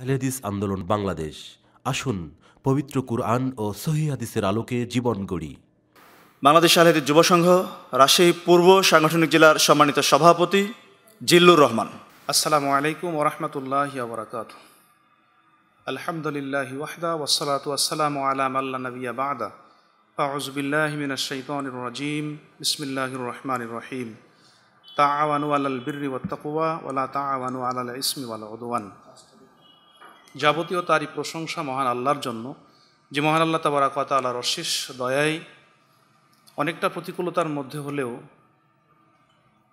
আহলেদিস আন্দোলন বাংলাদেশ আসুন পবিত্র কুরআন ও হাদিসের আলোকে জীবন গড়ি বাংলাদেশ আহলেদিস যুব সংঘ রাজশাহী পূর্ব সাংগঠনিক জেলার সম্মানিত সভাপতি জিল্লুর রহমান আসসালামু আলাইকুম ওরহমতুল্লাহ বরাকাত আলহামদুলিল্লাহ ওয়াহদা ওসালাত ওয়াসালাম আলাম আল্লা নবিয়া বাদা আউজবিল্লাহ মিনাশাইতানির রাজিম রহিম তা রহিম তাআওয়ানু আলাল বিররি ওয়াত তাকওয়া ওয়ালা আওয়ানু আলাল ইসমি ওয়ালা উদওয়ান যাবতীয় তারই প্রশংসা মহান আল্লাহর জন্য যে মহান আল্লাহ তাবারাকাত আল্লাহর অশেষ দয়ায় অনেকটা প্রতিকূলতার মধ্যে হলেও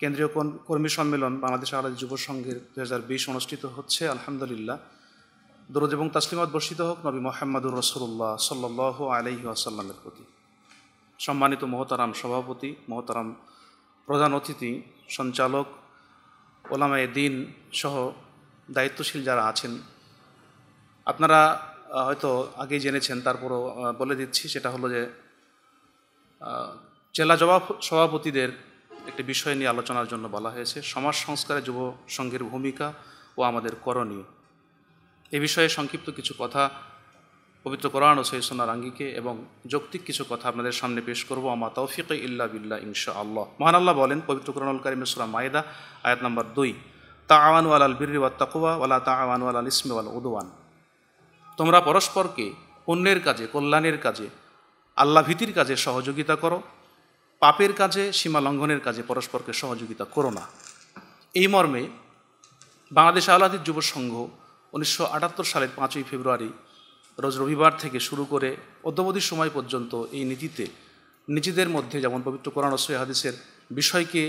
কেন্দ্রীয় কর্মী সম্মেলন বাংলাদেশ আলাদা যুব সংঘের দু হাজার বিশ অনুষ্ঠিত হচ্ছে আলহামদুলিল্লাহ দরদ এবং তাসলিমাত বর্ষিত হোক নবী মোহাম্মদুর রসুল্লাহ সাল্ল আলহি আসাল্লামের প্রতি সম্মানিত মহতারাম সভাপতি মহতারাম প্রধান অতিথি সঞ্চালক ওলামায় দিন সহ দায়িত্বশীল যারা আছেন আপনারা হয়তো আগেই জেনেছেন তারপরও বলে দিচ্ছি সেটা হলো যে জেলা জবাব সভাপতিদের একটি বিষয় নিয়ে আলোচনার জন্য বলা হয়েছে সমাজ সংস্কারে যুব সংঘের ভূমিকা ও আমাদের করণীয় এ বিষয়ে সংক্ষিপ্ত কিছু কথা পবিত্র কোরআন ও সৈসোনার আঙ্গিকে এবং যৌক্তিক কিছু কথা আপনাদের সামনে পেশ করবো আমা তৌফিক ইল্লা বিল্লা ইনশা আল্লাহ মহান আল্লাহ বলেন পবিত্র কোরআনুল কারিম সুরা মায়েদা আয়াত নম্বর দুই তা আওয়ান ওয়াল আল বিরি ওয়া তাকুয়া ওয়ালা তা আওয়ান ওয়াল আল ইসমি ওয়াল উদওয়ান তোমরা পরস্পরকে অন্যের কাজে কল্যাণের কাজে আল্লাভীতির কাজে সহযোগিতা করো পাপের কাজে সীমা লঙ্ঘনের কাজে পরস্পরকে সহযোগিতা করো না এই মর্মে বাংলাদেশ আহ্লাদিত যুব সংঘ উনিশশো সালের পাঁচই ফেব্রুয়ারি রোজ রবিবার থেকে শুরু করে অদ্যবধি সময় পর্যন্ত এই নীতিতে নিজেদের মধ্যে যেমন পবিত্র কোরআন সৈয় হাদিসের বিষয়কে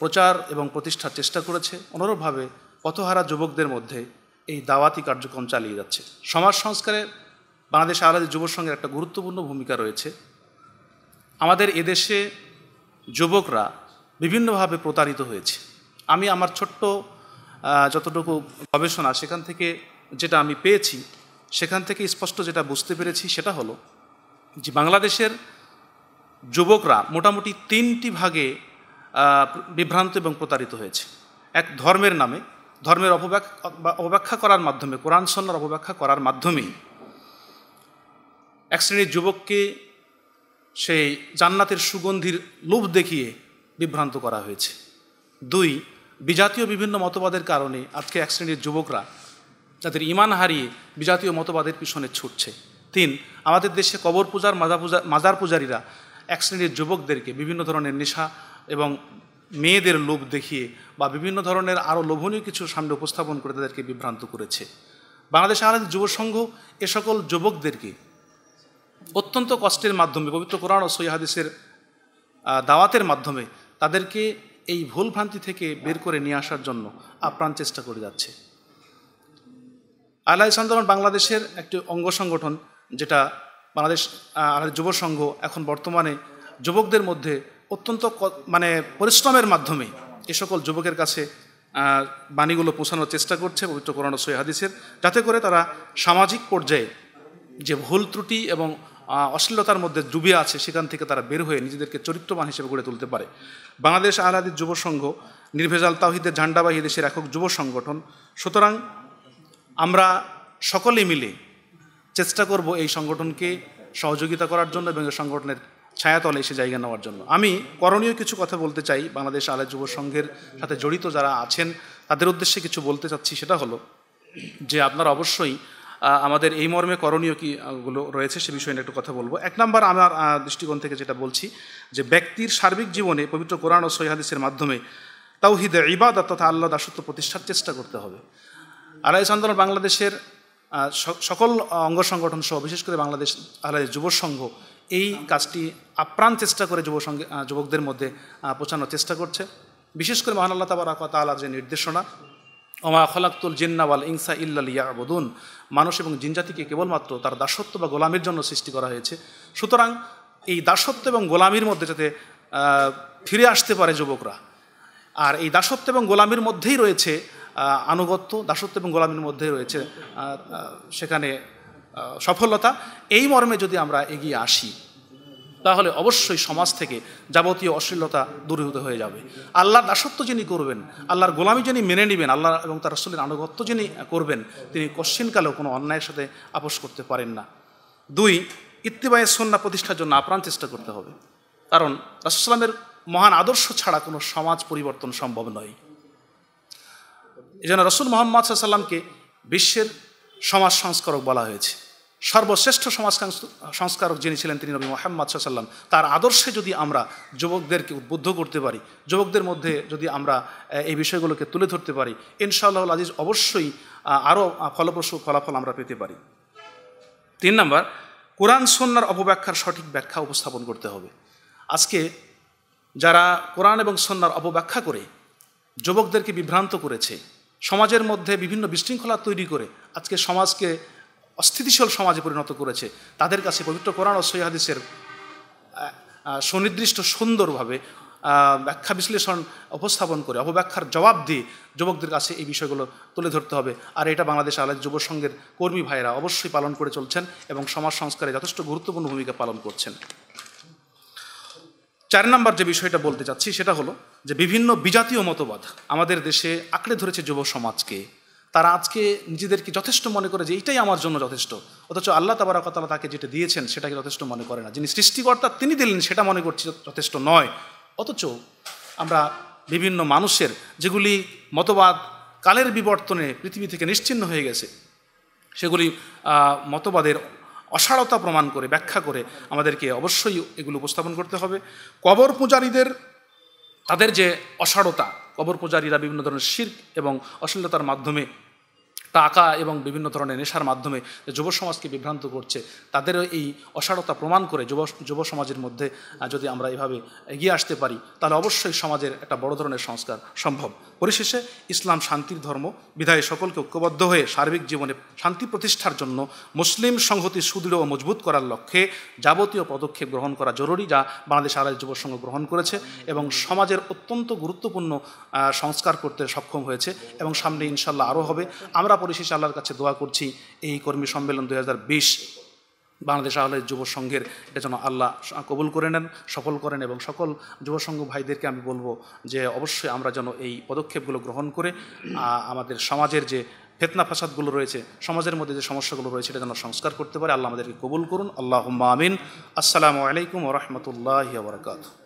প্রচার এবং প্রতিষ্ঠার চেষ্টা করেছে অনুরূপভাবে পথহারা যুবকদের মধ্যে এই দাওয়াতি কার্যক্রম চালিয়ে যাচ্ছে সমাজ সংস্কারে বাংলাদেশ আলাদা যুব সংঘের একটা গুরুত্বপূর্ণ ভূমিকা রয়েছে আমাদের এদেশে যুবকরা বিভিন্নভাবে প্রতারিত হয়েছে আমি আমার ছোট্ট যতটুকু গবেষণা সেখান থেকে যেটা আমি পেয়েছি সেখান থেকে স্পষ্ট যেটা বুঝতে পেরেছি সেটা হলো যে বাংলাদেশের যুবকরা মোটামুটি তিনটি ভাগে বিভ্রান্ত এবং প্রতারিত হয়েছে এক ধর্মের নামে ধর্মের অপব্যাখ্যা করার মাধ্যমে কোরআন সন্ন্যার অপব্যাখ্যা করার মাধ্যমেই এক শ্রেণীর যুবককে সেই জান্নাতের সুগন্ধির লোভ দেখিয়ে বিভ্রান্ত করা হয়েছে দুই বিজাতীয় বিভিন্ন মতবাদের কারণে আজকে এক শ্রেণীর যুবকরা তাদের ইমান হারিয়ে বিজাতীয় মতবাদের পিছনে ছুটছে তিন আমাদের দেশে কবর পূজার মাজার পূজা মাজার পূজারীরা এক শ্রেণীর যুবকদেরকে বিভিন্ন ধরনের নেশা এবং মেয়েদের লোভ দেখিয়ে বা বিভিন্ন ধরনের আরও লোভনীয় কিছু সামনে উপস্থাপন করে তাদেরকে বিভ্রান্ত করেছে বাংলাদেশ আমাদের যুব সংঘ এ সকল যুবকদেরকে অত্যন্ত কষ্টের মাধ্যমে পবিত্র কোরআন ও সৈহাদিসের দাওয়াতের মাধ্যমে তাদেরকে এই ভুলভ্রান্তি থেকে বের করে নিয়ে আসার জন্য আপ্রাণ চেষ্টা করে যাচ্ছে আল্লাহ আন্দোলন বাংলাদেশের একটি অঙ্গ সংগঠন যেটা বাংলাদেশ যুব সংঘ এখন বর্তমানে যুবকদের মধ্যে অত্যন্ত মানে পরিশ্রমের মাধ্যমে এ সকল যুবকের কাছে বাণীগুলো পৌঁছানোর চেষ্টা করছে পবিত্র কোরআন সৈহাদিসের যাতে করে তারা সামাজিক পর্যায়ে যে ভুল ত্রুটি এবং অশ্লীলতার মধ্যে ডুবে আছে সেখান থেকে তারা বের হয়ে নিজেদেরকে চরিত্রবান হিসেবে গড়ে তুলতে পারে বাংলাদেশ আহলাদির যুব সংঘ নির্ভেজাল তাহিদের ঝান্ডাবাহী দেশের একক যুব সংগঠন সুতরাং আমরা সকলে মিলে চেষ্টা করব এই সংগঠনকে সহযোগিতা করার জন্য এবং এই সংগঠনের ছায়াতলে এসে জায়গা নেওয়ার জন্য আমি করণীয় কিছু কথা বলতে চাই বাংলাদেশ আলে যুব সংঘের সাথে জড়িত যারা আছেন তাদের উদ্দেশ্যে কিছু বলতে চাচ্ছি সেটা হলো যে আপনার অবশ্যই আমাদের এই মর্মে করণীয় কিগুলো রয়েছে সে বিষয়ে একটু কথা বলবো এক নম্বর আমার দৃষ্টিকোণ থেকে যেটা বলছি যে ব্যক্তির সার্বিক জীবনে পবিত্র কোরআন ও সৈহাদিসের মাধ্যমে তাও হৃদয় ইবাদত তথা আল্লাহ দাসত্ব প্রতিষ্ঠার চেষ্টা করতে হবে আড়াইশ আন্দোলন বাংলাদেশের সকল অঙ্গ সংগঠন সহ বিশেষ করে বাংলাদেশ আলাদা যুব সংঘ এই কাজটি আপ্রাণ চেষ্টা করে যুব যুবকদের মধ্যে পৌঁছানোর চেষ্টা করছে বিশেষ করে মহান আল্লাহ তাবার তালার যে নির্দেশনা ওমা খলাক্তুল জিন্নাওয়াল ইংসা ইল্লালিয়া আবদুন মানুষ এবং জিনজাতিকে কেবলমাত্র তার দাসত্ব বা গোলামির জন্য সৃষ্টি করা হয়েছে সুতরাং এই দাসত্ব এবং গোলামির মধ্যে যাতে ফিরে আসতে পারে যুবকরা আর এই দাসত্ব এবং গোলামির মধ্যেই রয়েছে আনুগত্য দাসত্ব এবং গোলামীর মধ্যে রয়েছে সেখানে সফলতা এই মর্মে যদি আমরা এগিয়ে আসি তাহলে অবশ্যই সমাজ থেকে যাবতীয় অশ্লীলতা দূরীভূত হয়ে যাবে আল্লাহর দাসত্ব যিনি করবেন আল্লাহর গোলামী যিনি মেনে নেবেন আল্লাহ এবং তার আসলের আনুগত্য যিনি করবেন তিনি কশ্চিনকালেও কোনো অন্যায়ের সাথে আপোষ করতে পারেন না দুই ইত্তিবায়ের সন্না প্রতিষ্ঠার জন্য আপ্রাণ চেষ্টা করতে হবে কারণ রাসুসলামের মহান আদর্শ ছাড়া কোনো সমাজ পরিবর্তন সম্ভব নয় এই জন্য রসুল মোহাম্মদ সাল্লামকে বিশ্বের সমাজ সংস্কারক বলা হয়েছে সর্বশ্রেষ্ঠ সমাজ সংস্কারক যিনি ছিলেন তিনি নবী মোহাম্মদ সাল্লাম তার আদর্শে যদি আমরা যুবকদেরকে উদ্বুদ্ধ করতে পারি যুবকদের মধ্যে যদি আমরা এই বিষয়গুলোকে তুলে ধরতে পারি ইনশাআল্লাহ আজিজ অবশ্যই আরও ফলপ্রসূ ফলাফল আমরা পেতে পারি তিন নম্বর কোরআন সন্ন্যার অপব্যাখ্যার সঠিক ব্যাখ্যা উপস্থাপন করতে হবে আজকে যারা কোরআন এবং সন্ন্যার অপব্যাখ্যা করে যুবকদেরকে বিভ্রান্ত করেছে সমাজের মধ্যে বিভিন্ন বিশৃঙ্খলা তৈরি করে আজকে সমাজকে অস্থিতিশীল সমাজে পরিণত করেছে তাদের কাছে পবিত্র কোরআন ও সৈহাদিসের সুনির্দিষ্ট সুন্দরভাবে ব্যাখ্যা বিশ্লেষণ উপস্থাপন করে অপব্যাখ্যার জবাব দিয়ে যুবকদের কাছে এই বিষয়গুলো তুলে ধরতে হবে আর এটা বাংলাদেশ আলাদা যুব সংঘের কর্মী ভাইয়েরা অবশ্যই পালন করে চলছেন এবং সমাজ সংস্কারে যথেষ্ট গুরুত্বপূর্ণ ভূমিকা পালন করছেন চার নম্বর যে বিষয়টা বলতে চাচ্ছি সেটা হলো যে বিভিন্ন বিজাতীয় মতবাদ আমাদের দেশে আঁকড়ে ধরেছে যুব সমাজকে তারা আজকে নিজেদেরকে যথেষ্ট মনে করে যে এইটাই আমার জন্য যথেষ্ট অথচ আল্লাহ তাবারাকতালা তাকে যেটা দিয়েছেন সেটাকে যথেষ্ট মনে করে না যিনি সৃষ্টিকর্তা তিনি দিলেন সেটা মনে করছি যথেষ্ট নয় অথচ আমরা বিভিন্ন মানুষের যেগুলি মতবাদ কালের বিবর্তনে পৃথিবী থেকে নিশ্চিন্ন হয়ে গেছে সেগুলি মতবাদের অসারতা প্রমাণ করে ব্যাখ্যা করে আমাদেরকে অবশ্যই এগুলো উপস্থাপন করতে হবে কবর পূজারীদের তাদের যে অসারতা কবর পূজারীরা বিভিন্ন ধরনের শির এবং অশ্লীলতার মাধ্যমে টাকা এবং বিভিন্ন ধরনের নেশার মাধ্যমে যুব সমাজকে বিভ্রান্ত করছে তাদেরও এই অসারতা প্রমাণ করে যুব যুব সমাজের মধ্যে যদি আমরা এভাবে এগিয়ে আসতে পারি তাহলে অবশ্যই সমাজের একটা বড় ধরনের সংস্কার সম্ভব পরিশেষে ইসলাম শান্তির ধর্ম বিধায় সকলকে ঐক্যবদ্ধ হয়ে সার্বিক জীবনে শান্তি প্রতিষ্ঠার জন্য মুসলিম সংহতি সুদৃঢ় ও মজবুত করার লক্ষ্যে যাবতীয় পদক্ষেপ গ্রহণ করা জরুরি যা বাংলাদেশ আড়াই যুব সংঘ গ্রহণ করেছে এবং সমাজের অত্যন্ত গুরুত্বপূর্ণ সংস্কার করতে সক্ষম হয়েছে এবং সামনে ইনশাল্লাহ আরও হবে আমরা পরিশেষে আল্লাহর কাছে দোয়া করছি এই কর্মী সম্মেলন দুই বাংলাদেশ আহলে যুব সংঘের এটা যেন আল্লাহ কবুল করে নেন সফল করেন এবং সকল যুবসংঘ ভাইদেরকে আমি বলবো যে অবশ্যই আমরা যেন এই পদক্ষেপগুলো গ্রহণ করে আমাদের সমাজের যে ফেতনা ফাসাদগুলো রয়েছে সমাজের মধ্যে যে সমস্যাগুলো রয়েছে এটা যেন সংস্কার করতে পারে আল্লাহ আমাদেরকে কবুল করুন আল্লাহ আমিন আসসালামু আলাইকুম রহমতুল্লাহ বরকাত